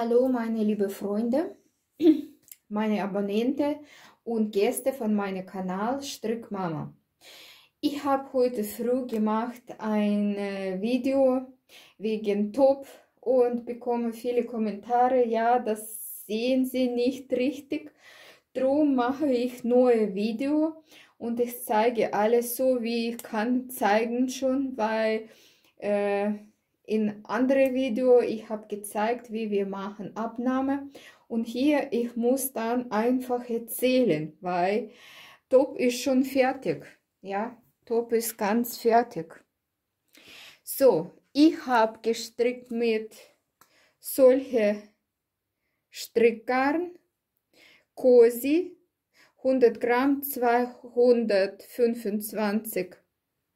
Hallo meine liebe Freunde, meine Abonnenten und Gäste von meinem Kanal Strickmama. Ich habe heute früh gemacht ein äh, Video wegen Top und bekomme viele Kommentare, ja das sehen sie nicht richtig. Drum mache ich neue Video und ich zeige alles so wie ich kann zeigen schon, weil... Äh, in andere Video. Ich habe gezeigt, wie wir machen Abnahme. Und hier, ich muss dann einfach erzählen, weil Top ist schon fertig. Ja, Top ist ganz fertig. So, ich habe gestrickt mit solche Strickgarn, Cosi, 100 Gramm, 225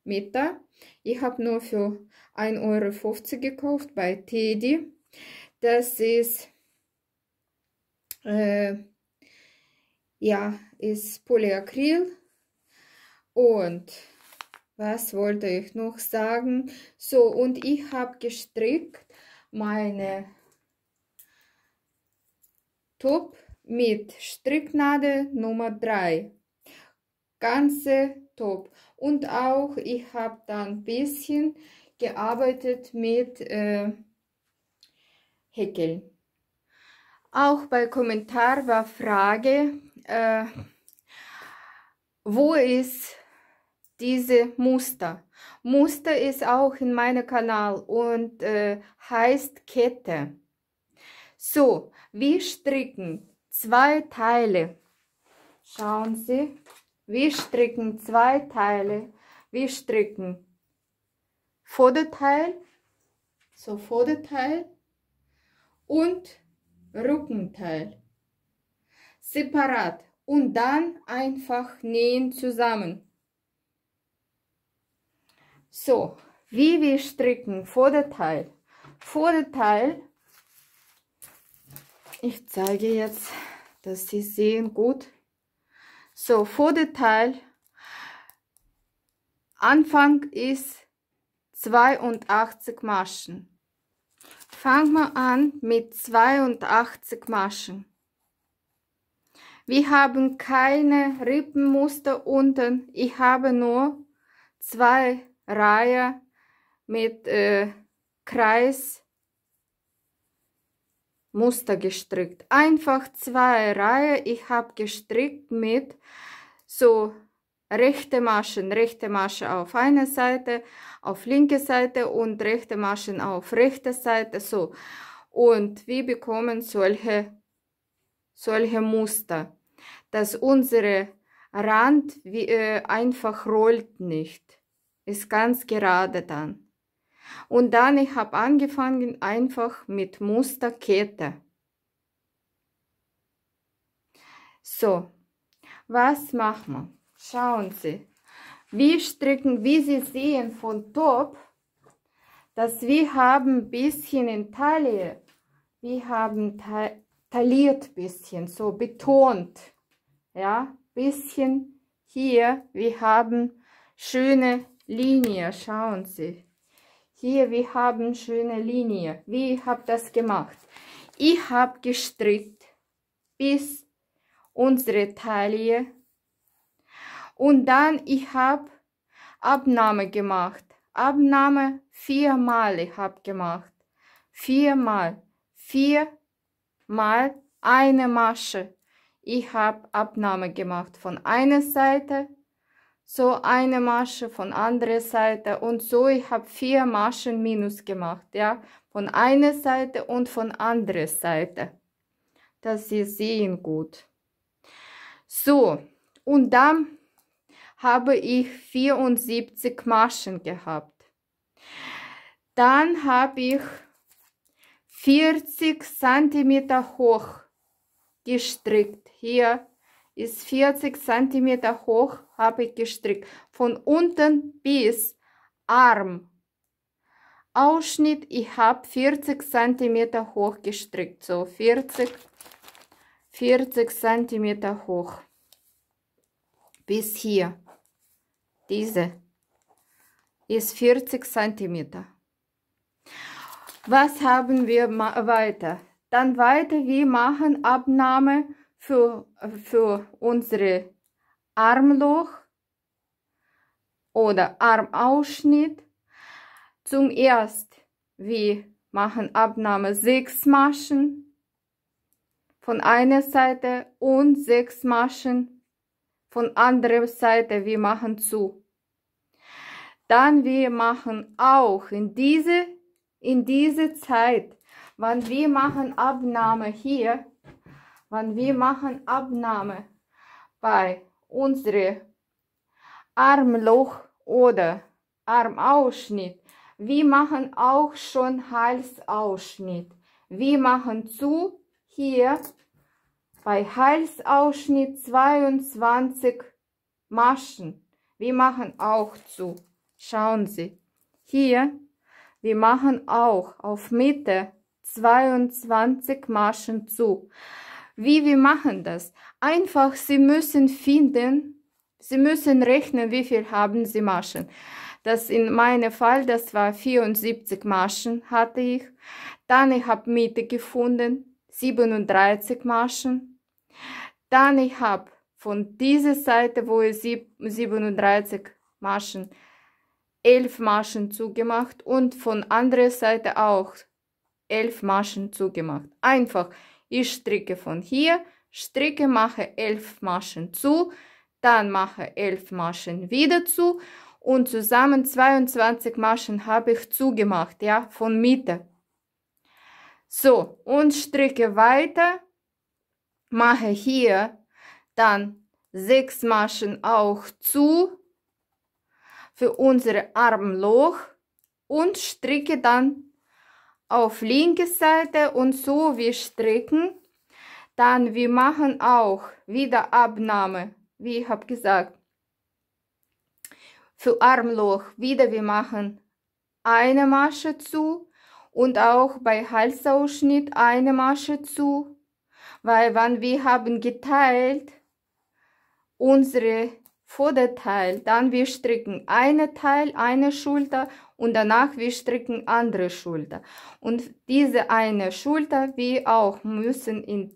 Meter. Ich habe nur für 1,50 Euro gekauft bei Teddy. Das ist, äh, ja, ist Polyacryl. Und was wollte ich noch sagen? So, und ich habe gestrickt meine Top mit Stricknadel Nummer 3. Ganze Top. Und auch ich habe dann ein bisschen gearbeitet mit äh, Häkeln. Auch bei Kommentar war Frage, äh, wo ist diese Muster? Muster ist auch in meinem Kanal und äh, heißt Kette. So, wir stricken zwei Teile. Schauen Sie, wir stricken zwei Teile. Wir stricken Vorderteil, so Vorderteil und Rückenteil. Separat und dann einfach nähen zusammen. So, wie wir stricken, Vorderteil. Vorderteil, ich zeige jetzt, dass Sie sehen gut. So, Vorderteil, Anfang ist 82 Maschen. Fangen wir an mit 82 Maschen. Wir haben keine Rippenmuster unten. Ich habe nur zwei Reihen mit äh, Kreismuster gestrickt. Einfach zwei Reihen. Ich habe gestrickt mit so rechte Maschen, rechte Masche auf eine Seite, auf linke Seite und rechte Maschen auf rechte Seite, so. Und wir bekommen solche, solche Muster, dass unsere Rand wie, äh, einfach rollt nicht, ist ganz gerade dann. Und dann ich habe angefangen einfach mit Musterkette. So, was machen wir? Schauen Sie, wir stricken, wie Sie sehen, von Top, dass wir haben ein bisschen in Taille, wir haben ta tailliert bisschen, so betont, ja, bisschen hier, wir haben schöne Linie, schauen Sie. Hier, wir haben schöne Linie. Wie habe das gemacht? Ich habe gestrickt bis unsere Taille und dann ich habe Abnahme gemacht. Abnahme viermal ich habe gemacht. Viermal. Viermal eine Masche. Ich habe Abnahme gemacht von einer Seite, so eine Masche von anderer Seite und so ich habe vier Maschen minus gemacht, ja, von einer Seite und von anderer Seite, dass Sie sehen gut. So, und dann habe ich 74 Maschen gehabt. Dann habe ich 40 cm hoch gestrickt. Hier ist 40 cm hoch, habe ich gestrickt. Von unten bis Arm. Ausschnitt, ich habe 40 cm hoch gestrickt. So 40, 40 cm hoch. Bis hier. Diese ist 40 cm. Was haben wir weiter? Dann weiter, wir machen Abnahme für, für unsere Armloch oder Armausschnitt. Zum erst, wir machen Abnahme sechs Maschen von einer Seite und sechs Maschen von anderer Seite wir machen zu. Dann wir machen auch in diese, in diese Zeit, wann wir machen Abnahme hier, wann wir machen Abnahme bei unserem Armloch oder Armausschnitt, wir machen auch schon Halsausschnitt. Wir machen zu hier bei Halsausschnitt 22 Maschen. Wir machen auch zu. Schauen Sie. Hier, wir machen auch auf Mitte 22 Maschen zu. Wie wir machen das? Einfach, Sie müssen finden, Sie müssen rechnen, wie viel haben Sie Maschen. Das in meinem Fall, das war 74 Maschen hatte ich. Dann ich habe Mitte gefunden, 37 Maschen. Dann ich habe von dieser Seite, wo ich 37 Maschen, 11 Maschen zugemacht und von anderer Seite auch 11 Maschen zugemacht. Einfach, ich stricke von hier, stricke, mache 11 Maschen zu, dann mache 11 Maschen wieder zu und zusammen 22 Maschen habe ich zugemacht, ja, von Mitte. So, und stricke weiter mache hier dann sechs Maschen auch zu für unsere Armloch und stricke dann auf linke Seite und so wir stricken dann wir machen auch wieder Abnahme wie ich habe gesagt für Armloch wieder wir machen eine Masche zu und auch bei Halsausschnitt eine Masche zu weil wenn wir haben geteilt unsere Vorderteil, dann wir stricken eine Teil, eine Schulter und danach wir stricken andere Schulter. Und diese eine Schulter, wir auch müssen in,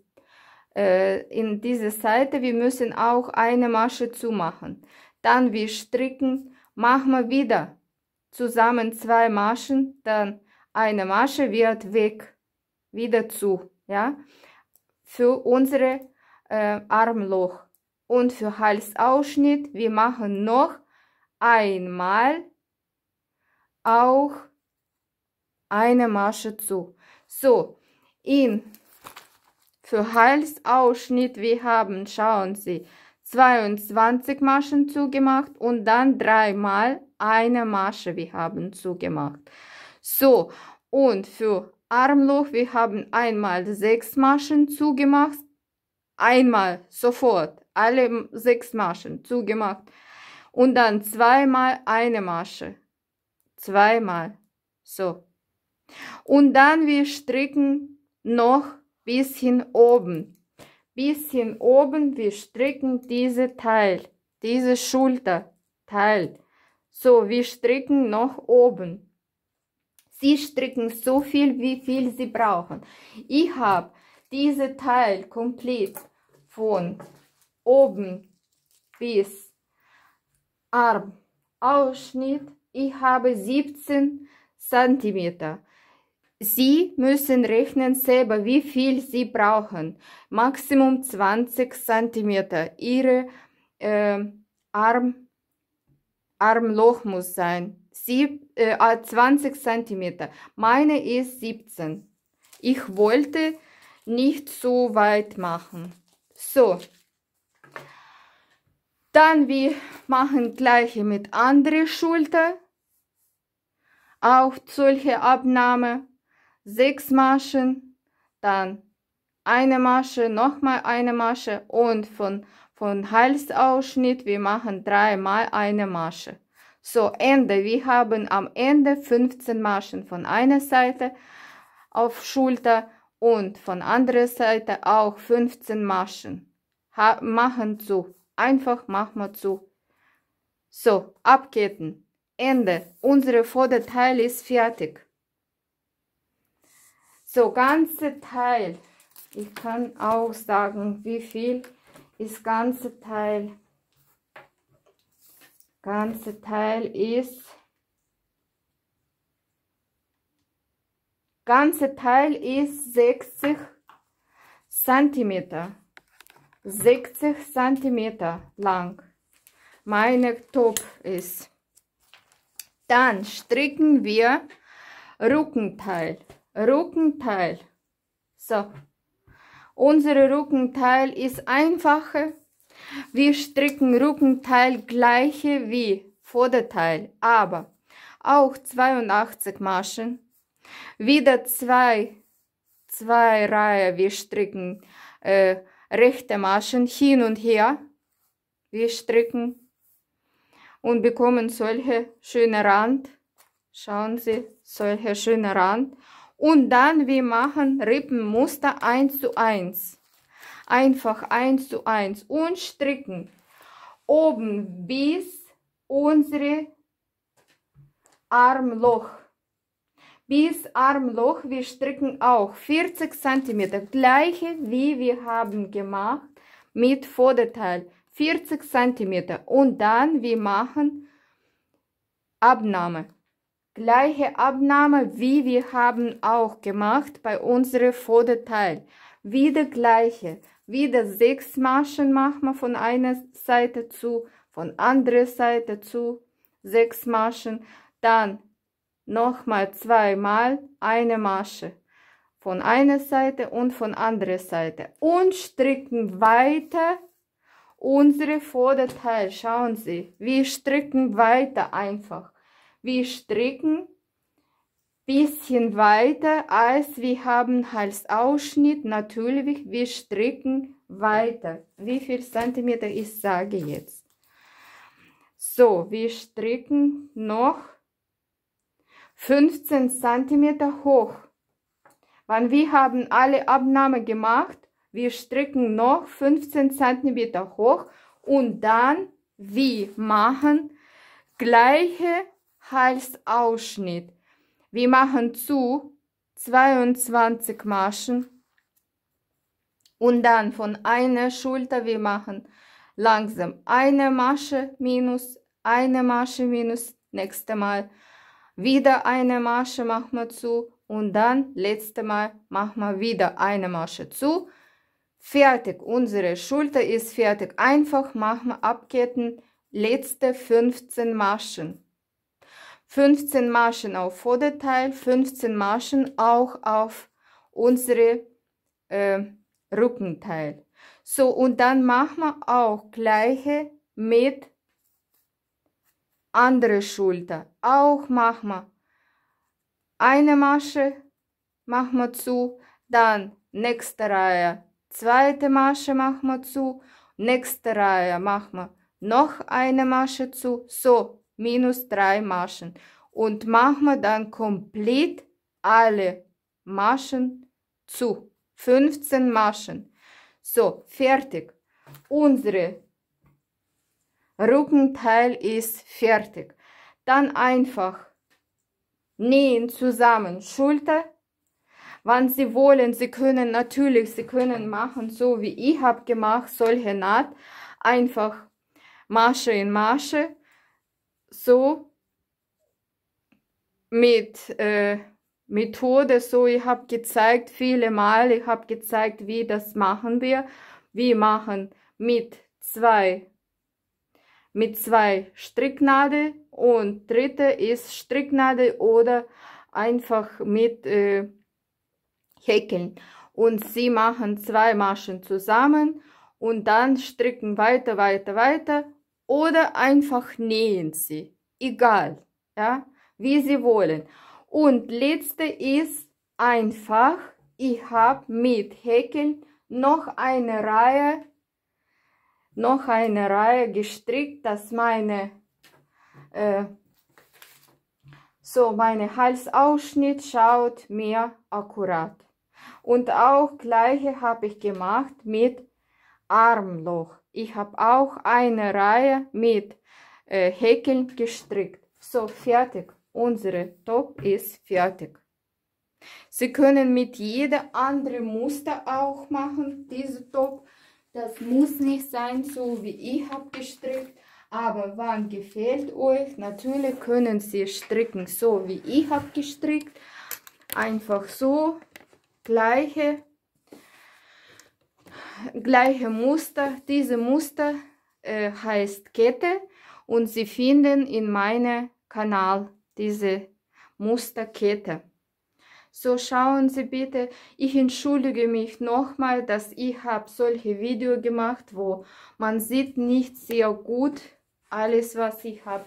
äh, in diese Seite, wir müssen auch eine Masche zumachen. Dann wir stricken, machen wir wieder zusammen zwei Maschen, dann eine Masche wird weg, wieder zu, ja für unsere äh, Armloch und für Halsausschnitt. Wir machen noch einmal auch eine Masche zu. So, in für Halsausschnitt, wir haben, schauen Sie, 22 Maschen zugemacht und dann dreimal eine Masche wir haben zugemacht. So, und für Armloch, wir haben einmal sechs Maschen zugemacht, einmal sofort alle sechs Maschen zugemacht und dann zweimal eine Masche, zweimal so. Und dann wir stricken noch bisschen oben, bisschen oben, wir stricken diese Teil, diese Schulterteil. So, wir stricken noch oben. Sie stricken so viel, wie viel Sie brauchen. Ich habe diese Teil komplett von oben bis Armausschnitt. Ich habe 17 cm. Sie müssen rechnen selber, wie viel Sie brauchen. Maximum 20 cm. Ihre äh, Arm, Armloch muss sein sieb, äh, 20 cm. Meine ist 17. Ich wollte nicht so weit machen. So. Dann wir machen gleiche mit andere Schulter. Auch solche Abnahme. Sechs Maschen, dann eine Masche, nochmal eine Masche und von, von Halsausschnitt, wir machen dreimal eine Masche. So, Ende. Wir haben am Ende 15 Maschen von einer Seite auf Schulter und von anderer Seite auch 15 Maschen. Ha machen zu. Einfach machen wir zu. So, abketten. Ende. Unsere Vorderteil ist fertig. So, ganze Teil. Ich kann auch sagen, wie viel ist ganze Teil ganze Teil ist ganze Teil ist 60 Zentimeter 60 Zentimeter lang meine Top ist dann stricken wir Rückenteil Rückenteil so unsere Rückenteil ist einfacher wir stricken Rückenteil gleiche wie Vorderteil, aber auch 82 Maschen. Wieder zwei, zwei Reihen. Wir stricken äh, rechte Maschen hin und her. Wir stricken und bekommen solche schöne Rand. Schauen Sie, solche schöne Rand. Und dann wir machen Rippenmuster eins zu eins einfach eins zu eins und stricken oben bis unsere Armloch. Bis Armloch, wir stricken auch 40 cm, gleiche wie wir haben gemacht mit Vorderteil, 40 cm und dann wir machen Abnahme. Gleiche Abnahme, wie wir haben auch gemacht bei unserem Vorderteil. Wieder gleiche. Wieder sechs Maschen machen wir von einer Seite zu, von anderer Seite zu. Sechs Maschen. Dann nochmal zweimal eine Masche. Von einer Seite und von anderer Seite. Und stricken weiter unsere Vorderteil. Schauen Sie, wir stricken weiter einfach. Wir stricken bisschen weiter als wir haben Halsausschnitt. Natürlich, wir stricken weiter. Wie viel Zentimeter ich sage jetzt. So, wir stricken noch 15 Zentimeter hoch. Wann wir haben alle Abnahme gemacht, wir stricken noch 15 Zentimeter hoch und dann wir machen gleiche Halsausschnitt wir machen zu 22 Maschen und dann von einer Schulter wir machen langsam eine Masche minus eine Masche minus nächste Mal wieder eine Masche machen wir zu und dann letzte Mal machen wir wieder eine Masche zu fertig unsere Schulter ist fertig einfach machen wir abketten letzte 15 Maschen 15 Maschen auf Vorderteil, 15 Maschen auch auf unsere äh, Rückenteil. So, und dann machen wir auch gleiche mit andere Schulter. Auch machen wir eine Masche, machen wir zu, dann nächste Reihe, zweite Masche machen wir zu, nächste Reihe machen wir noch eine Masche zu. So, minus drei Maschen. Und machen wir dann komplett alle Maschen zu. 15 Maschen. So, fertig. Unsere Rückenteil ist fertig. Dann einfach nähen zusammen Schulter. Wann Sie wollen, Sie können natürlich, Sie können machen, so wie ich habe gemacht, solche Naht. Einfach Masche in Masche so mit äh, Methode, so ich habe gezeigt viele Mal, ich habe gezeigt, wie das machen wir. Wir machen mit zwei, mit zwei Stricknadel und dritte ist Stricknadel oder einfach mit äh, Häkeln. Und sie machen zwei Maschen zusammen und dann stricken weiter, weiter, weiter oder einfach nähen sie, egal, ja, wie sie wollen. Und letzte ist einfach, ich habe mit Häkeln noch eine Reihe, noch eine Reihe gestrickt, dass meine, äh, so meine Halsausschnitt schaut mir akkurat. Und auch gleiche habe ich gemacht mit Armloch. Ich habe auch eine Reihe mit äh, Häkeln gestrickt. So, fertig. Unsere Top ist fertig. Sie können mit jedem anderen Muster auch machen, diese Top. Das muss nicht sein, so wie ich habe gestrickt. Aber wann gefällt euch, natürlich können Sie stricken, so wie ich habe gestrickt. Einfach so, gleiche gleiche Muster. Diese Muster äh, heißt Kette und Sie finden in meinem Kanal diese Musterkette. So schauen Sie bitte, ich entschuldige mich nochmal, dass ich habe solche Video gemacht, wo man sieht nicht sehr gut alles, was ich habe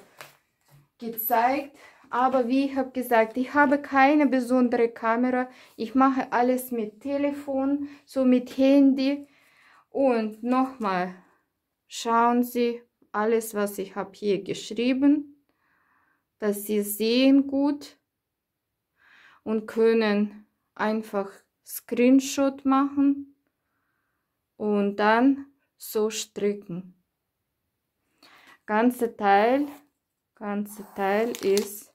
gezeigt. Aber wie ich habe gesagt, ich habe keine besondere Kamera. Ich mache alles mit Telefon, so mit Handy. Und nochmal schauen Sie alles, was ich habe hier geschrieben, dass Sie sehen gut und können einfach Screenshot machen und dann so stricken. Ganze Teil, ganze Teil ist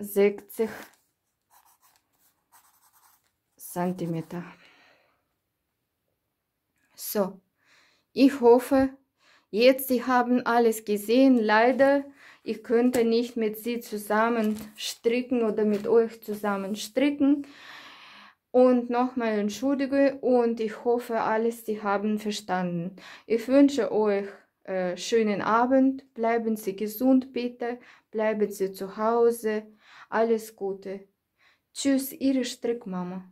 60 Zentimeter. So, ich hoffe, jetzt Sie haben alles gesehen. Leider, ich könnte nicht mit Sie zusammen stricken oder mit euch zusammen stricken. Und nochmal entschuldige und ich hoffe, alles Sie haben verstanden. Ich wünsche euch äh, schönen Abend. Bleiben Sie gesund, bitte. Bleiben Sie zu Hause. Alles Gute. Tschüss, Ihre Strickmama.